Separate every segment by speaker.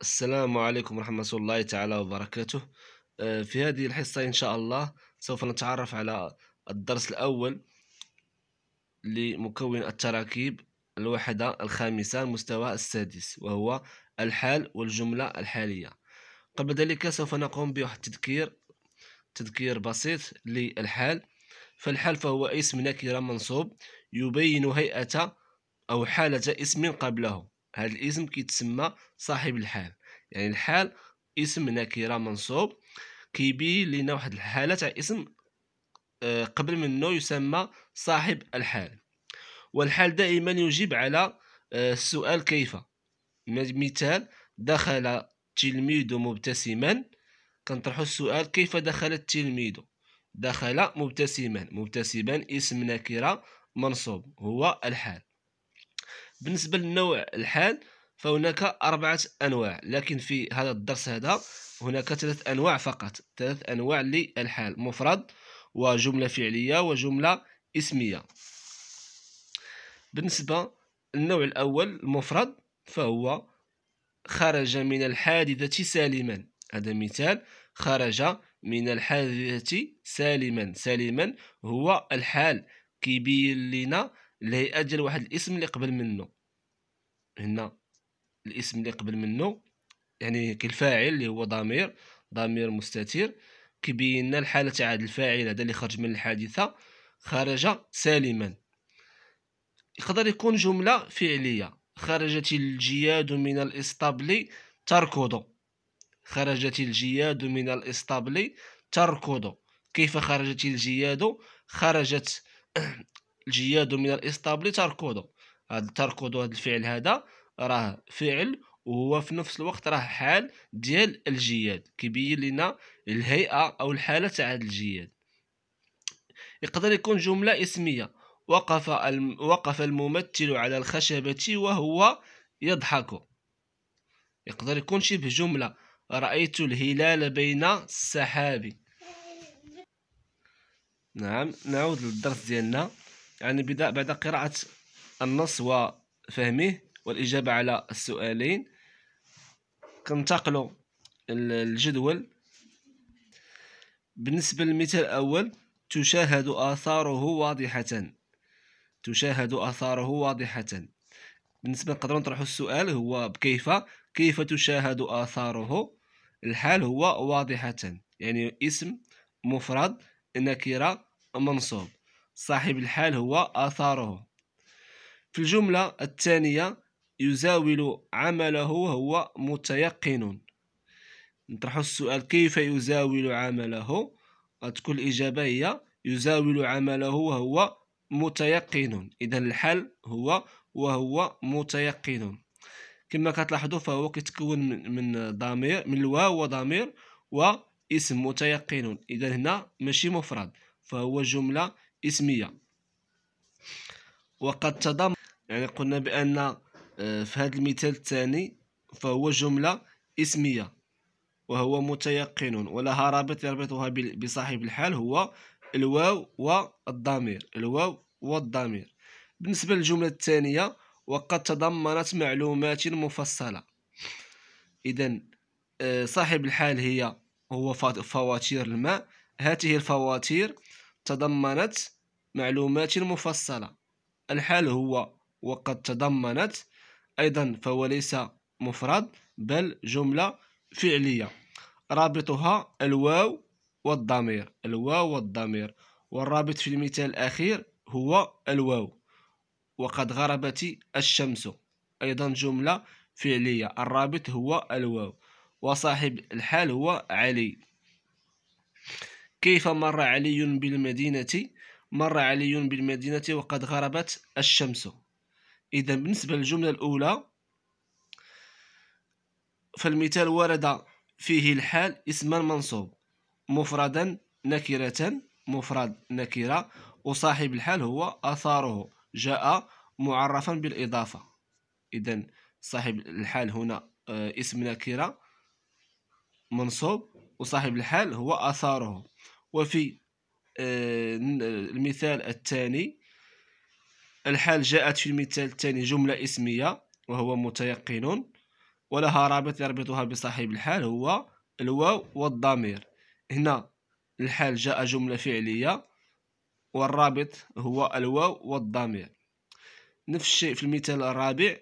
Speaker 1: السلام عليكم ورحمة الله تعالى وبركاته آه، في هذه الحصة إن شاء الله سوف نتعرف على الدرس الأول لمكون التراكيب الوحدة الخامسة المستوى السادس وهو الحال والجملة الحالية قبل ذلك سوف نقوم بواحد تذكير تذكير بسيط للحال فالحال فهو اسم نكرة منصوب يبين هيئة أو حالة اسم قبله هذا الاسم كيتسمى صاحب الحال يعني الحال اسم نكره منصوب كيبين لنا واحد الحاله تاع اسم آه، قبل منه يسمى صاحب الحال والحال دائما يجيب على آه، السؤال كيف مثال دخل تلميذ مبتسما كنطرحوا السؤال كيف دخل التلميذ دخل مبتسما مبتسما اسم نكره منصوب هو الحال بالنسبه للنوع الحال فهناك أربعة أنواع لكن في هذا الدرس هذا هناك ثلاث أنواع فقط ثلاث أنواع للحال مفرد وجملة فعلية وجملة اسمية بالنسبة للنوع الأول المفرد فهو خرج من الحادثة سالما هذا مثال خرج من الحادثة سالما سالما هو الحال كيبين لنا الهيئه ديال واحد الاسم اللي قبل منه هنا الاسم اللي قبل منه يعني كالفاعل اللي هو ضمير ضمير مستتر كيبين لنا الحاله تاع هذا الفاعل هذا اللي خرج من الحادثه خرج سالما يقدر يكون جمله فعليه خرجت الجياد من الاسطبل تركض خرجت الجياد من الاسطبل تركض كيف خرجت الجياد خرجت الجياد من الاستابلي تركودو هذا تركودو هذا الفعل هذا راه فعل وهو في نفس الوقت راه حال ديال الجياد كيبين لنا الهيئه او الحاله تاع الجياد يقدر يكون جمله اسميه وقف وقف الممثل على الخشبه وهو يضحك يقدر يكون شبه جمله رايت الهلال بين السحاب نعم نعود للدرس ديالنا يعني بدأ بعد قراءة النص وفهمه والإجابة على السؤالين كنتقلوا الجدول بالنسبة للمثال الأول تشاهد آثاره واضحة تشاهد آثاره واضحة بالنسبة نقدر نطرحوا السؤال هو بكيف كيف تشاهد آثاره الحال هو واضحة يعني اسم مفرد نكرة منصوب صاحب الحال هو آثاره في الجملة الثانية يزاول عمله هو متيقن نطرح السؤال كيف يزاول عمله تكون الإجابة هي يزاول عمله وهو متيقن إذا الحل هو وهو متيقن كما كتلاحظوا فهو كيتكون من ضمير من الواو وضمير واسم متيقن إذا هنا ماشي مفرد فهو جملة اسميه وقد تضمن يعني قلنا بان آه، في هذا المثال الثاني فهو جمله اسميه وهو متيقن ولها رابط يربطها بصاحب الحال هو الواو والضمير الواو والضمير بالنسبه للجمله الثانيه وقد تضمنت معلومات مفصله اذا آه، صاحب الحال هي هو فواتير الماء هذه الفواتير تضمنت معلومات مفصلة الحال هو وقد تضمنت أيضا فهو ليس مفرد بل جملة فعلية رابطها الواو والضمير الواو والضمير والرابط في المثال الأخير هو الواو وقد غربت الشمس أيضا جملة فعلية الرابط هو الواو وصاحب الحال هو علي كيف مر علي بالمدينة مر علي بالمدينة وقد غربت الشمس إذا بالنسبة للجملة الأولى فالمثال ورد فيه الحال اسما منصوب مفردا نكرة مفرد نكرة وصاحب الحال هو أثاره جاء معرفا بالإضافة إذا صاحب الحال هنا آه، اسم نكرة منصوب وصاحب الحال هو آثاره وفي آه، المثال الثاني الحال جاءت في المثال الثاني جملة اسمية وهو متيقن ولها رابط يربطها بصاحب الحال هو الواو والضمير هنا الحال جاء جملة فعلية والرابط هو الواو والضمير نفس الشيء في المثال الرابع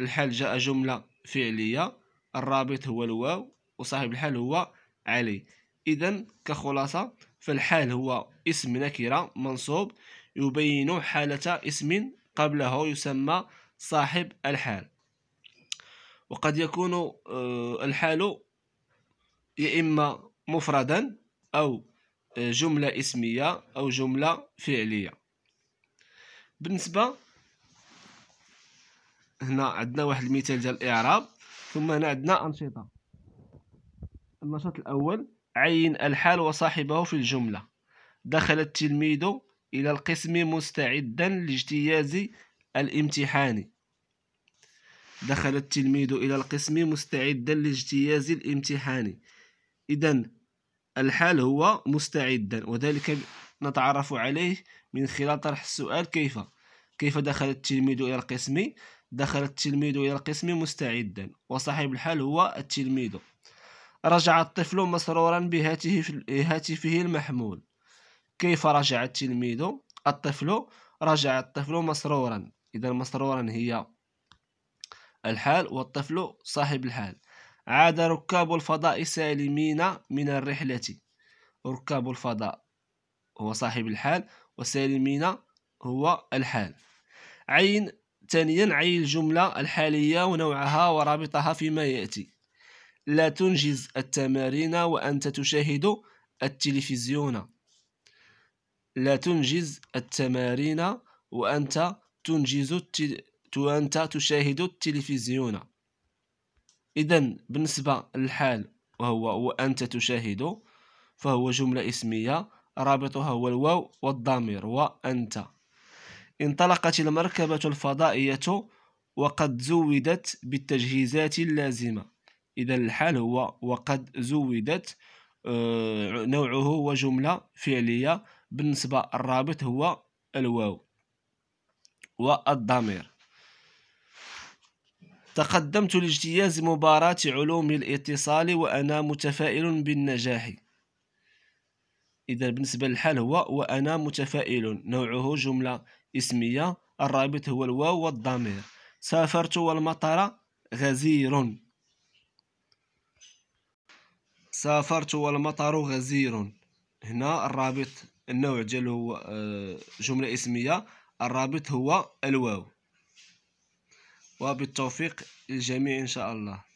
Speaker 1: الحال جاء جملة فعلية الرابط هو الواو وصاحب الحال هو علي إذا كخلاصة فالحال هو اسم نكرة منصوب يبين حالة اسم قبله يسمى صاحب الحال وقد يكون آه، الحال يا إما مفردا أو آه، جملة اسمية أو جملة فعلية بالنسبة هنا عندنا واحد المثال ديال الإعراب ثم هنا عندنا أنشطة النشاط الأول عين الحال وصاحبه في الجملة دخل التلميذ إلى القسم مستعدا لاجتياز الامتحان دخل التلميذ إلى القسم مستعدا لاجتياز الامتحان إذا الحال هو مستعدا وذلك نتعرف عليه من خلال طرح السؤال كيف كيف دخل التلميذ إلى القسم دخل التلميذ إلى القسم مستعدا وصاحب الحال هو التلميذ رجع الطفل مسرورا بهاتفه المحمول كيف رجع التلميذ الطفل رجع الطفل مسرورا إذا مسرورا هي الحال والطفل صاحب الحال عاد ركاب الفضاء سالمين من الرحلة ركاب الفضاء هو صاحب الحال وسالمين هو الحال عين ثانيا عين الجملة الحالية ونوعها ورابطها فيما يأتي لا تنجز التمارين وأنت تشاهد التلفزيون لا تنجز التمارين وأنت تنجز وأنت تشاهد التلفزيون إذا بالنسبة للحال وهو وأنت تشاهد فهو جملة اسمية رابطها هو الواو والضمير وأنت انطلقت المركبة الفضائية وقد زودت بالتجهيزات اللازمة إذا الحال هو وقد زودت آه، نوعه وجملة فعلية بالنسبة الرابط هو الواو والضمير تقدمت لاجتياز مباراة علوم الاتصال وأنا متفائل بالنجاح إذا بالنسبة للحال هو وأنا متفائل نوعه جملة اسمية الرابط هو الواو والضمير سافرت والمطر غزير سافرت والمطر غزير هنا الرابط النوع ديالو هو آه، جملة اسمية الرابط هو الواو وبالتوفيق للجميع إن شاء الله